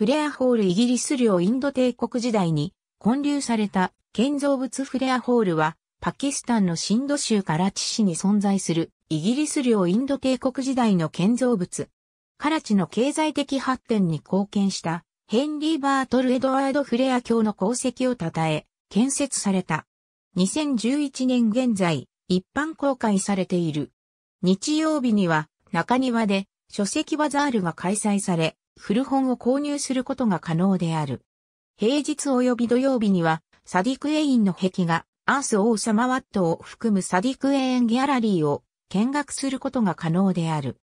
フレアホールイギリス領インド帝国時代に建立された建造物フレアホールはパキスタンのシンド州カラチ市に存在するイギリス領インド帝国時代の建造物。カラチの経済的発展に貢献したヘンリー・バートル・エドワード・フレア教の功績を称え建設された。2011年現在一般公開されている。日曜日には中庭で書籍バザールが開催され、古本を購入することが可能である。平日及び土曜日には、サディクエインの壁画、アース王様ワットを含むサディクエインギャラリーを見学することが可能である。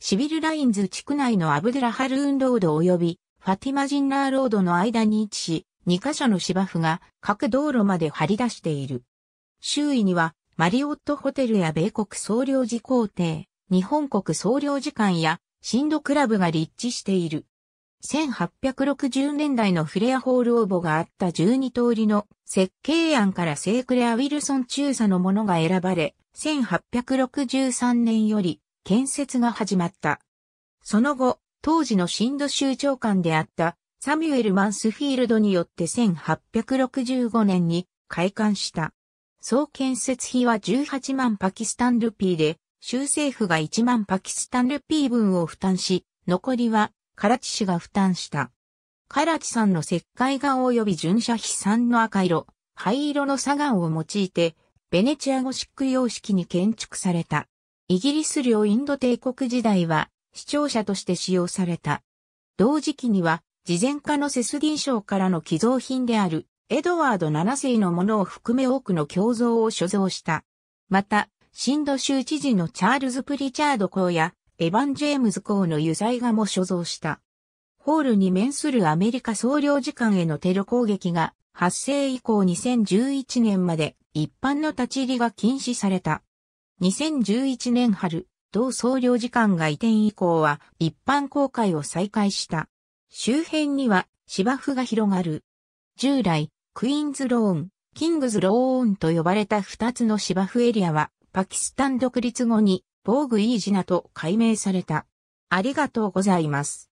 シビルラインズ地区内のアブデラハルーンロード及びファティマジンナーロードの間に位置し、2カ所の芝生が各道路まで張り出している。周囲にはマリオットホテルや米国総領事公邸、日本国総領事館やシンドクラブが立地している。1860年代のフレアホール応募があった12通りの設計案からセークレア・ウィルソン中佐のものが選ばれ、1863年より建設が始まった。その後、当時のシンド州長官であったサミュエル・マンスフィールドによって1865年に開館した。総建設費は18万パキスタンルピーで州政府が1万パキスタンルピー分を負担し、残りはカラチ市が負担した。カラチさんの石灰岩及び純射飛産の赤色、灰色の砂岩を用いて、ベネチアゴシック様式に建築された。イギリス領インド帝国時代は、視聴者として使用された。同時期には、事前科のセスディン賞からの寄贈品である、エドワード7世のものを含め多くの胸像を所蔵した。また、シンド州知事のチャールズ・プリチャード校やエヴァン・ジェームズ校の油彩画も所蔵した。ホールに面するアメリカ総領事館へのテロ攻撃が発生以降2011年まで一般の立ち入りが禁止された。2011年春、同総領事館が移転以降は一般公開を再開した。周辺には芝生が広がる。従来、クイーンズローン、キングズローンと呼ばれた二つの芝生エリアはパキスタン独立後に、ボーグ・イージナと改名された。ありがとうございます。